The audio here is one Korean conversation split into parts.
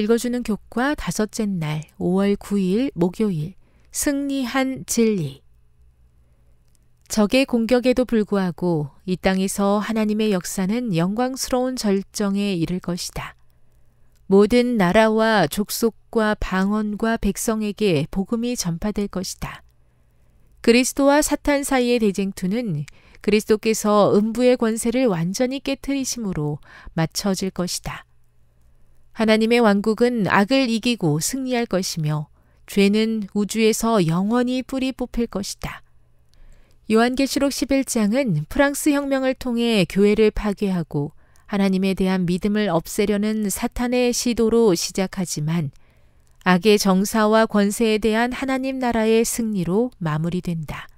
읽어주는 교과 다섯째 날 5월 9일 목요일 승리한 진리 적의 공격에도 불구하고 이 땅에서 하나님의 역사는 영광스러운 절정에 이를 것이다. 모든 나라와 족속과 방언과 백성에게 복음이 전파될 것이다. 그리스도와 사탄 사이의 대쟁투는 그리스도께서 음부의 권세를 완전히 깨뜨리심으로 마쳐질 것이다. 하나님의 왕국은 악을 이기고 승리할 것이며 죄는 우주에서 영원히 뿌리 뽑힐 것이다. 요한계시록 11장은 프랑스 혁명을 통해 교회를 파괴하고 하나님에 대한 믿음을 없애려는 사탄의 시도로 시작하지만 악의 정사와 권세에 대한 하나님 나라의 승리로 마무리된다.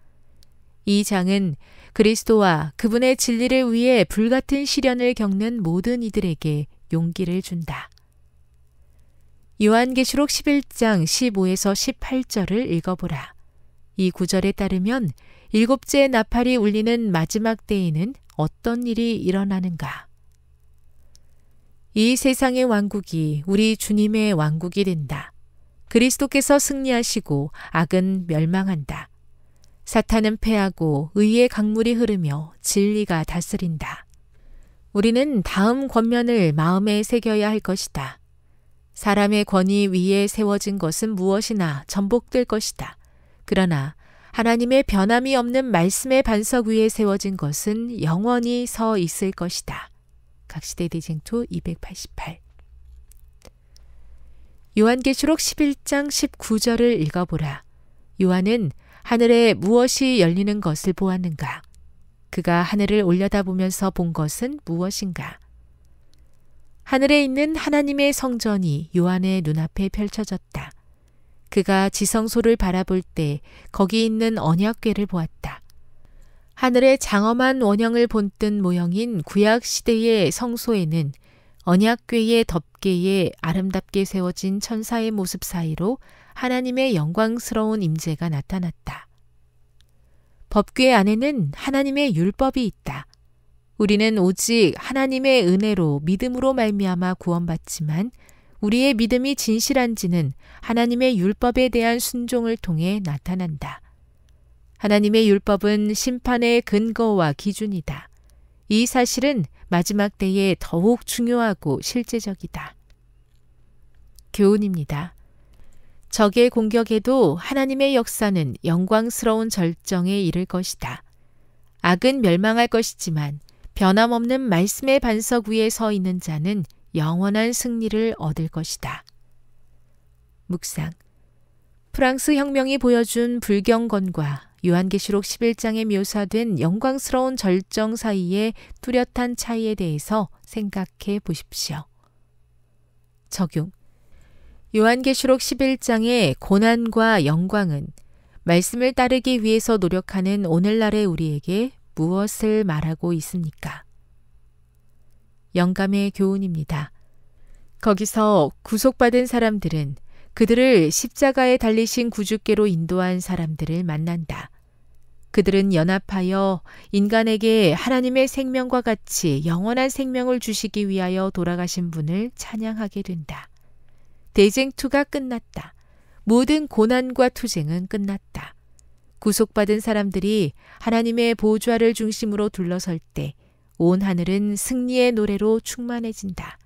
이 장은 그리스도와 그분의 진리를 위해 불같은 시련을 겪는 모든 이들에게 용기를 준다. 요한계시록 11장 15에서 18절을 읽어보라. 이 구절에 따르면 일곱째 나팔이 울리는 마지막 때에는 어떤 일이 일어나는가? 이 세상의 왕국이 우리 주님의 왕국이 된다. 그리스도께서 승리하시고 악은 멸망한다. 사탄은 패하고 의의 강물이 흐르며 진리가 다스린다. 우리는 다음 권면을 마음에 새겨야 할 것이다. 사람의 권위 위에 세워진 것은 무엇이나 전복될 것이다. 그러나 하나님의 변함이 없는 말씀의 반석 위에 세워진 것은 영원히 서 있을 것이다. 각시대 대쟁투 288 요한계시록 11장 19절을 읽어보라. 요한은 하늘에 무엇이 열리는 것을 보았는가? 그가 하늘을 올려다보면서 본 것은 무엇인가? 하늘에 있는 하나님의 성전이 요한의 눈앞에 펼쳐졌다. 그가 지성소를 바라볼 때 거기 있는 언약궤를 보았다. 하늘의 장엄한 원형을 본뜬 모형인 구약 시대의 성소에는 언약궤의 덮개에 아름답게 세워진 천사의 모습 사이로 하나님의 영광스러운 임재가 나타났다. 법궤 안에는 하나님의 율법이 있다. 우리는 오직 하나님의 은혜로 믿음으로 말미암아 구원받지만 우리의 믿음이 진실한지는 하나님의 율법에 대한 순종을 통해 나타난다. 하나님의 율법은 심판의 근거와 기준이다. 이 사실은 마지막 때에 더욱 중요하고 실제적이다. 교훈입니다. 적의 공격에도 하나님의 역사는 영광스러운 절정에 이를 것이다. 악은 멸망할 것이지만 변함없는 말씀의 반석 위에 서 있는 자는 영원한 승리를 얻을 것이다. 묵상. 프랑스 혁명이 보여준 불경건과 요한계시록 11장에 묘사된 영광스러운 절정 사이의 뚜렷한 차이에 대해서 생각해 보십시오. 적용. 요한계시록 11장의 고난과 영광은 말씀을 따르기 위해서 노력하는 오늘날의 우리에게 무엇을 말하고 있습니까? 영감의 교훈입니다. 거기서 구속받은 사람들은 그들을 십자가에 달리신 구주께로 인도한 사람들을 만난다. 그들은 연합하여 인간에게 하나님의 생명과 같이 영원한 생명을 주시기 위하여 돌아가신 분을 찬양하게 된다. 대쟁투가 끝났다. 모든 고난과 투쟁은 끝났다. 구속받은 사람들이 하나님의 보좌를 중심으로 둘러설 때 온 하늘은 승리의 노래로 충만해진다.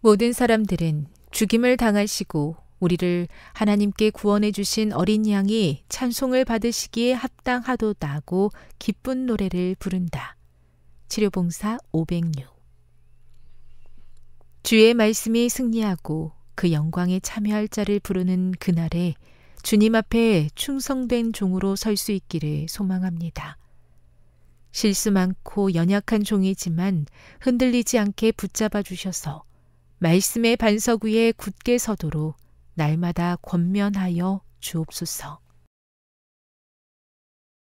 모든 사람들은 죽임을 당하시고 우리를 하나님께 구원해 주신 어린 양이 찬송을 받으시기에 합당하도다고 기쁜 노래를 부른다. 치료봉사 506 주의 말씀이 승리하고 그 영광에 참여할 자를 부르는 그날에 주님 앞에 충성된 종으로 설 수 있기를 소망합니다. 실수 많고 연약한 종이지만 흔들리지 않게 붙잡아 주셔서 말씀의 반석 위에 굳게 서도록 날마다 권면하여 주옵소서.